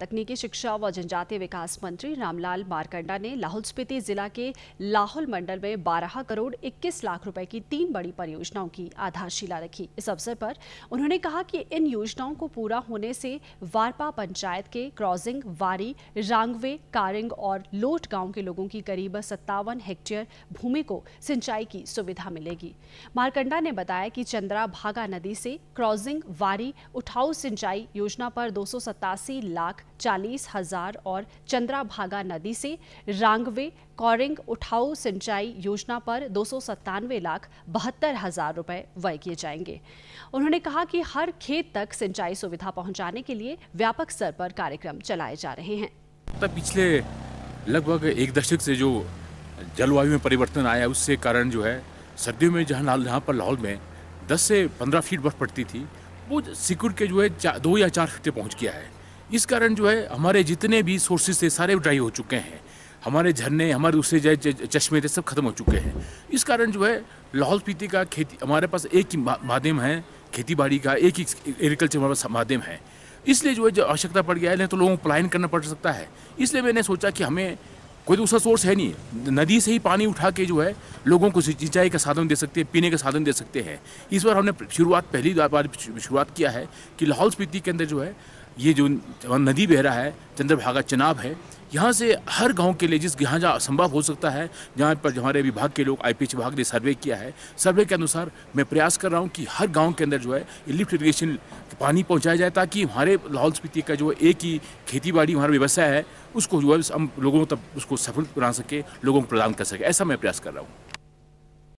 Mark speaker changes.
Speaker 1: तकनीकी शिक्षा व जनजातीय विकास मंत्री रामलाल मारकंडा ने लाहौल स्पीति जिला के लाहौल मंडल में 12 करोड़ 21 लाख रुपए की तीन बड़ी परियोजनाओं की आधारशिला रखी इस अवसर पर उन्होंने कहा कि इन योजनाओं को पूरा होने से वारपा पंचायत के क्रॉसिंग वारी रांगवे कारिंग और लोट गांव के लोगों की करीब सत्तावन हेक्टेयर भूमि को सिंचाई की सुविधा मिलेगी मारकंडा ने बताया कि चंद्रा भागा नदी से क्रॉसिंग वारी उठाऊ सिंचाई योजना पर दो लाख चालीस हजार और चंद्राभागा नदी से रांगवे कौरिंग उठाऊ सिंचाई योजना पर दो लाख बहत्तर हजार रुपए व्यय किए जाएंगे उन्होंने कहा कि हर खेत तक सिंचाई सुविधा पहुंचाने के लिए व्यापक स्तर पर कार्यक्रम चलाए जा रहे हैं
Speaker 2: तो पिछले लगभग एक दशक से जो जलवायु में परिवर्तन आया उससे कारण जो है सर्दियों में जहाँ जहाँ पर लाहौल में 10 से 15 फीट बर्फ पड़ती थी वो सिकुड़ के जो है दो या चार फीट पहुँच गया है इस कारण जो है हमारे जितने भी सोर्सेज थे सारे ड्राई हो चुके हैं हमारे झरने हमारे दूसरे चश्मे थे सब खत्म हो चुके हैं इस कारण जो है लाहौल स्पीति का खेती हमारे पास एक ही माध्यम है खेती बाड़ी का एक ही एग्रीकल्चर हमारे पास माध्यम है इसलिए जो है जो आवश्यकता पड़ गया है तो लोगों को पलायन करना पड़ सकता है इसलिए मैंने सोचा कि हमें कोई दूसरा सोर्स है नहीं नदी से ही पानी उठा के जो है लोगों को सिंचाई का साधन दे सकते हैं पीने का साधन दे सकते हैं इस बार हमने शुरुआत पहली बार शुरुआत किया है कि लाहौल स्पीति के अंदर जो है ये जो नदी बह रहा है चंद्रभागा चनाब है यहाँ से हर गांव के लिए जिस यहाँ जहाँ संभव हो सकता है जहाँ पर हमारे विभाग के लोग आई विभाग ने सर्वे किया है सर्वे के अनुसार मैं प्रयास कर रहा हूँ कि हर गांव के अंदर जो है लिफ्ट इरीगेशन पानी पहुँचाया जाए ताकि हमारे लाहौल स्पीति का जो एक ही खेती बाड़ी हमारा व्यवसाय है उसको जो है हम लोगों तक उसको सफल बना सके लोगों को प्रदान कर सके ऐसा मैं प्रयास कर रहा हूँ